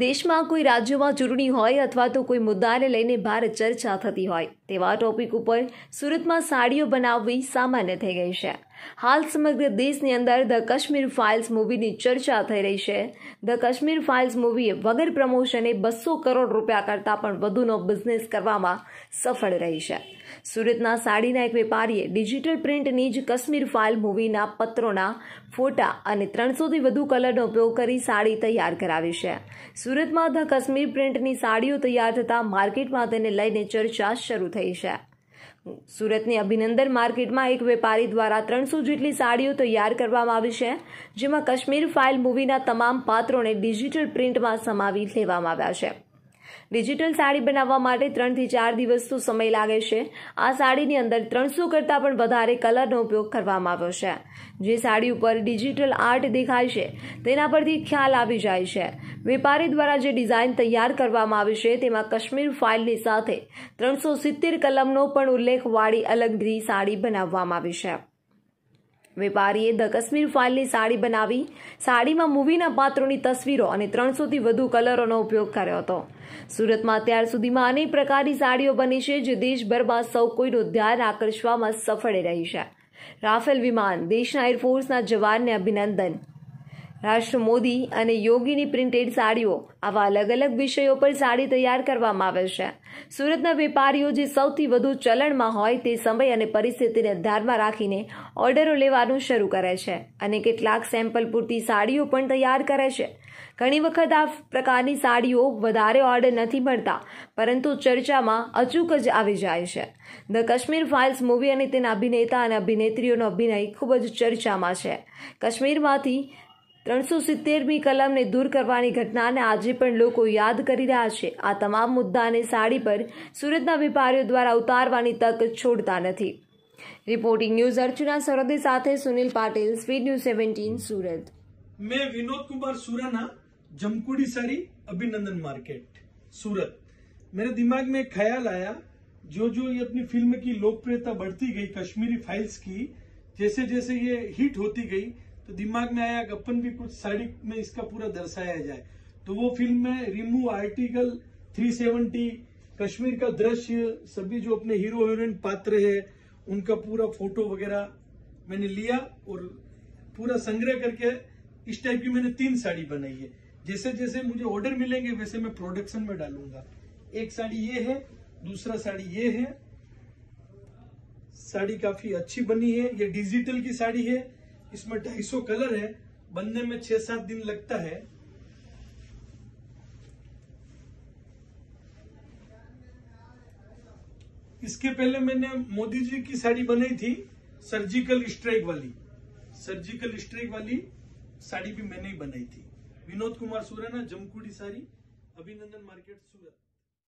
દેશમાં કોઈ રાજ્યોમાં ચૂંટણી હોય અથવા તો કોઈ મુદ્દાને લઈને ભારે ચર્ચા થતી હોય તેવા ટોપિક ઉપર સુરતમાં સાડીઓ બનાવવી સામાન્ય થઈ ગઈ છે હાલ સમગ્ર દેશની અંદર ધ કાશ્મીર ફાઇલ્સ મૂવીની ચર્ચા થઈ રહી છે ધ કાશ્મીર ફાઇલ્સ મૂવીએ વગર પ્રમોશને બસો કરોડ રૂપિયા કરતાં પણ વધુનો બિઝનેસ કરવામાં સફળ રહી છે સુરતના સાડીના એક વેપારીએ ડિજિટલ પ્રિન્ટની જ કાશ્મીર ફાઇલ મૂવીના પત્રોના ફોટા અને ત્રણસોથી વધુ કલરનો ઉપયોગ કરી સાડી તૈયાર કરાવી છે સુરતમાં ધ કાશ્મીર પ્રિન્ટની સાડીઓ તૈયાર થતાં માર્કેટમાં તેને લઈને ચર્ચા શરૂ થઈ છે સુરતની અભિનંદન માર્કેટમાં એક વેપારી દ્વારા ત્રણસો જેટલી સાડીઓ તૈયાર કરવામાં આવી છે જેમાં કાશ્મીર ફાઇલ મૂવીના તમામ પાત્રોને ડિજિટલ પ્રિન્ટમાં સમાવી લેવામાં આવ્યા છે ડિજિટલ સાડી બનાવવા માટે ત્રણથી ચાર દિવસનો સમય લાગે છે આ સાડીની અંદર ત્રણસો કરતાં પણ વધારે કલરનો ઉપયોગ કરવામાં આવ્યો છે જે સાડી ઉપર ડિજિટલ આર્ટ દેખાય છે તેના પરથી ખ્યાલ આવી જાય છે વેપારી દ્વારા જે ડિઝાઇન તૈયાર કરવામાં આવી છે તેમાં કાશ્મીર ફાઇલની સાથે ત્રણસો સિત્તેર કલમનો પણ ઉલ્લેખ વાળી સાડી બનાવવામાં આવી છે વેપારીએ ધ કશ્મીર ફાઇલની સાડી બનાવી સાડીમાં મૂવીના પાત્રોની તસવીરો અને ત્રણસોથી વધુ કલરોનો ઉપયોગ કર્યો હતો સુરતમાં અત્યાર સુધીમાં અનેક પ્રકારની સાડીઓ બની છે જે દેશભરમાં સૌ કોઈનું ધ્યાન આકર્ષવામાં સફળ રહી છે રાફેલ વિમાન દેશના એરફોર્સના જવાનને અભિનંદન રાષ્ટ્ર મોદી અને યોગીની પ્રિન્ટેડ સાડીઓ આવા અલગ અલગ વિષયો પર સાડી તૈયાર કરવામાં આવે છે સુરતના વેપારીઓ જે સૌથી વધુ ચલણમાં હોય તે સમય અને પરિસ્થિતિને ધ્યાનમાં રાખીને ઓર્ડરો લેવાનું શરૂ કરે છે અને કેટલાક સેમ્પલ પૂરતી સાડીઓ પણ તૈયાર કરે છે ઘણી વખત આ પ્રકારની સાડીઓ વધારે ઓર્ડર નથી મળતા પરંતુ ચર્ચામાં અચૂક જ આવી જાય છે ધ કશ્મીર ફાઇલ્સ મૂવી અને તેના અભિનેતા અને અભિનેત્રીઓનો અભિનય ખૂબ જ ચર્ચામાં છે કાશ્મીરમાંથી ત્રણસો સિત્તેરમી કલમને દૂર કરવાની ઘટનાને આજે પણ લોકો યાદ કરી રહ્યા છે આ તમામ મુદ્દાને સાડી પર સુરતના વેપારીઓ દ્વારા ઉતારવાની તક છોડતા નથી રિપોર્ટિંગ ન્યૂઝ અર્ચના સરહદે સાથે Sunil Patil speed news seventeen Surat મેં વિનોદ કુમાર સુરાના જમકુડી સારી અભિનંદન માર્કેટ સુરત मेरे दिमाग में ખ્યાલ આયા જો જો जो ये अपनी फिल्म की लोकप्रियता बढ़ती गई कश्मीरी फाइल्स की जैसे जैसे ये हिट होती तो दिमाग में आया गप्पन भी कुछ साड़ी में इसका पूरा दर्शाया जाए तो वो फिल्म में रिमू आर्टिकल 370 कश्मीर का दृश्य सभी जो अपने हीरो हीरोइन पात्र है उनका पूरा फोटो वगैरह मैंने लिया और पूरा संग्रह करके इस टाइप की मैंने तीन साड़ी बनाई है जैसे जैसे मुझे ऑर्डर मिलेंगे वैसे मैं प्रोडक्शन में डालूंगा एक साड़ी ये है दूसरा साड़ी ये है साड़ी काफी अच्छी बनी है ये डिजिटल की साड़ी है इसमें ढाई सौ कलर है बनने में छह सात दिन लगता है इसके पहले मैंने मोदी जी की साड़ी बनाई थी सर्जिकल स्ट्राइक वाली सर्जिकल स्ट्राइक वाली साड़ी भी मैंने ही बनाई थी विनोद कुमार सूरना जमकुड़ी साड़ी अभिनंदन मार्केट सूरत